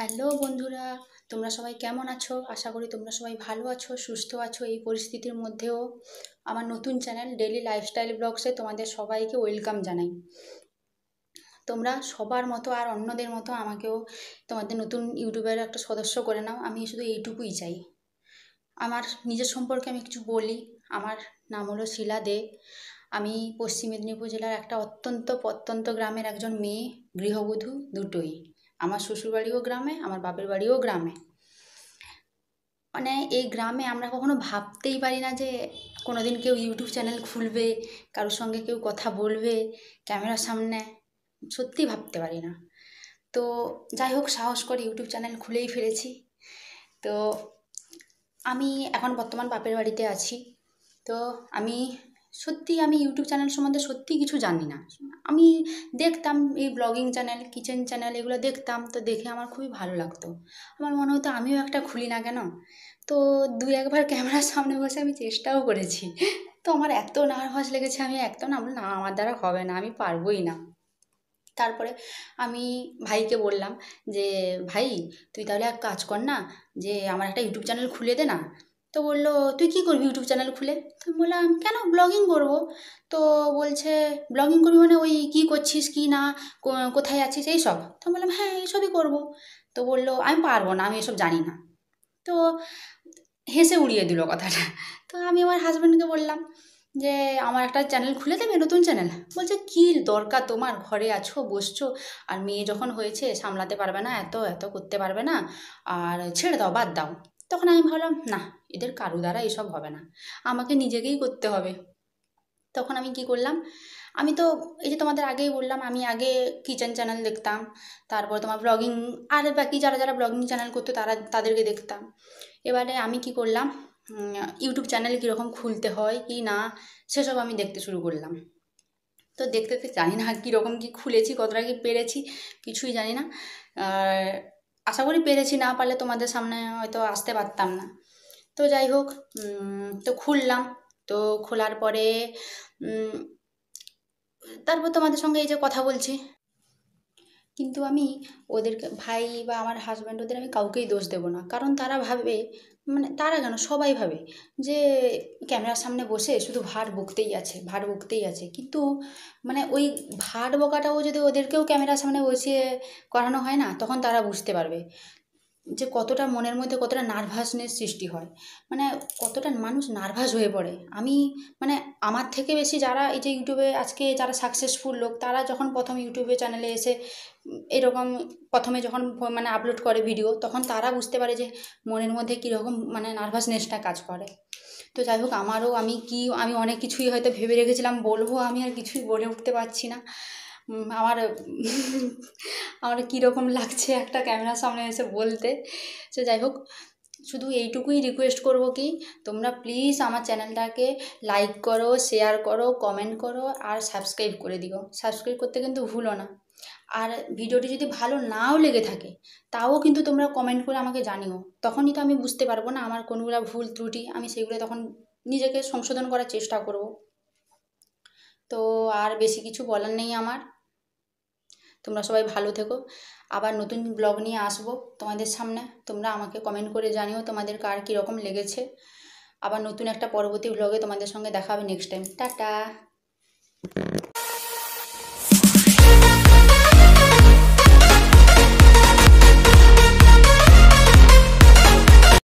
hello বন্ধুরা তোমরা সবাই কেমন আছো আশা করি তোমরা সবাই ভালো আছো সুস্থ আছো এই পরিস্থিতির মধ্যেও আমার নতুন চ্যানেল ডেলি লাইফস্টাইল ব্লগসে তোমাদের সবাইকে ওয়েলকাম জানাই তোমরা সবার মতো আর অন্যদের মতো আমাকেও তোমাদের নতুন ইউটিউবের একটা সদস্য করে নাও আমি শুধু এইটুকুই চাই আমার নিজের সম্পর্কে আমি কিছু বলি আমার নাম হলো শিলা দে আমি পশ্চিম মেদিনীপুর জেলার একটা অত্যন্ত প্রত্যন্ত গ্রামের একজন মেয়ে গৃহবধূ দুটোই আমার শ্বশুরবাড়িও গ্রামে আমার বাপের বাড়িও গ্রামে মানে এই গ্রামে আমরা কখনো ভাবতেই পারি না যে কোনো দিন কেউ ইউটিউব চ্যানেল খুলবে কারোর সঙ্গে কেউ কথা বলবে ক্যামেরার সামনে সত্যি ভাবতে পারি না তো যাই হোক সাহস করে ইউটিউব চ্যানেল খুলেই ফেলেছি তো আমি এখন বর্তমান বাপের বাড়িতে আছি তো আমি সত্যি আমি ইউটিউব চ্যানেল সম্বন্ধে সত্যি কিছু জানি না আমি দেখতাম এই ব্লগিং চ্যানেল কিচেন চ্যানেল এগুলো দেখতাম তো দেখে আমার খুবই ভালো লাগতো আমার মনে হতো আমিও একটা খুলি না কেন তো দু একবার ক্যামেরার সামনে বসে আমি চেষ্টাও করেছি তো আমার এত নার্ভাস লেগেছে আমি এত না না আমার দ্বারা হবে না আমি পারবই না তারপরে আমি ভাইকে বললাম যে ভাই তুই তাহলে এক কাজ কর না যে আমার একটা ইউটিউব চ্যানেল খুলে দে না তো বললো তুই কি করবি ইউটিউব চ্যানেল খুলে তো বললাম কেন ব্লগিং করব তো বলছে ব্লগিং করবি মানে ওই কি করছিস কি না কোথায় আছিস এইসব তো বললাম হ্যাঁ এইসবই করব তো বললো আমি পারবো না আমি এসব জানি না তো হেসে উড়িয়ে দিল কথাটা তো আমি আমার হাজব্যান্ডকে বললাম যে আমার একটা চ্যানেল খুলে দেবে নতুন চ্যানেল বলছে কি দরকার তোমার ঘরে আছো বসছো আর মেয়ে যখন হয়েছে সামলাতে পারবে না এত এত করতে পারবে না আর ছেড়ে দাও বাদ দাও তখন আমি ভাবলাম না এদের কারো দ্বারা এসব হবে না আমাকে নিজেকেই করতে হবে তখন আমি কি করলাম আমি তো এই যে তোমাদের আগেই বললাম আমি আগে কিচেন চ্যানেল দেখতাম তারপর তোমার ব্লগিং আর বাকি যারা যারা ব্লগিং চ্যানেল করতো তারা তাদেরকে দেখতাম এবারে আমি কি করলাম ইউটিউব চ্যানেল কীরকম খুলতে হয় কি না সেসব আমি দেখতে শুরু করলাম তো দেখতে দেখতে জানি না কীরকম কী খুলেছি কতটা কী পেরেছি কিছুই জানি না আর আশা করি পেরেছি না পারলে তোমাদের সামনে হয়তো আসতে পারতাম না তো যাই হোক তো খুললাম তো খোলার পরে তারপর তোমাদের সঙ্গে এই যে কথা বলছি কিন্তু আমি ওদের ভাই বা আমার হাজব্যান্ড ওদের আমি কাউকেই দোষ দেব না কারণ তারা ভাবে মানে তারা কেন সবাই ভাবে যে ক্যামেরার সামনে বসে শুধু ভার বকতেই আছে ভার বকতেই আছে কিন্তু মানে ওই ভার বকাটাও যদি ওদেরকেও ক্যামেরার সামনে বসিয়ে করানো হয় না তখন তারা বুঝতে পারবে যে কতটা মনের মধ্যে কতটা নার্ভাসনেস সৃষ্টি হয় মানে কতটা মানুষ নার্ভাস হয়ে পড়ে আমি মানে আমার থেকে বেশি যারা এই যে ইউটিউবে আজকে যারা সাকসেসফুল লোক তারা যখন প্রথম ইউটিউবে চ্যানেলে এসে এরকম প্রথমে যখন মানে আপলোড করে ভিডিও তখন তারা বুঝতে পারে যে মনের মধ্যে কীরকম মানে নার্ভাসনেসটা কাজ করে তো যাই হোক আমারও আমি কি আমি অনেক কিছুই হয়তো ভেবে রেখেছিলাম বলবো আমি আর কিছুই বলে উঠতে পারছি না আমার আমার কীরকম লাগছে একটা ক্যামেরার সামনে এসে বলতে সে যাই হোক শুধু এইটুকুই রিকোয়েস্ট করব কি তোমরা প্লিজ আমার চ্যানেলটাকে লাইক করো শেয়ার করো কমেন্ট করো আর সাবস্ক্রাইব করে দিও সাবস্ক্রাইব করতে কিন্তু ভুলো না আর ভিডিওটি যদি ভালো নাও লেগে থাকে তাও কিন্তু তোমরা কমেন্ট করে আমাকে জানিও তখনই তো আমি বুঝতে পারবো না আমার কোনগুলো ভুল ত্রুটি আমি সেগুলো তখন নিজেকে সংশোধন করার চেষ্টা করব তো আর বেশি কিছু বলার নেই আমার তোমরা সবাই ভালো থেকো আবার নতুন ব্লগ নিয়ে আসবো তোমাদের সামনে তোমরা আমাকে কমেন্ট করে জানিও তোমাদের কার কীরকম লেগেছে আবার নতুন একটা পরবর্তী ব্লগে তোমাদের সঙ্গে দেখা হবে নেক্সট টাইম টাটা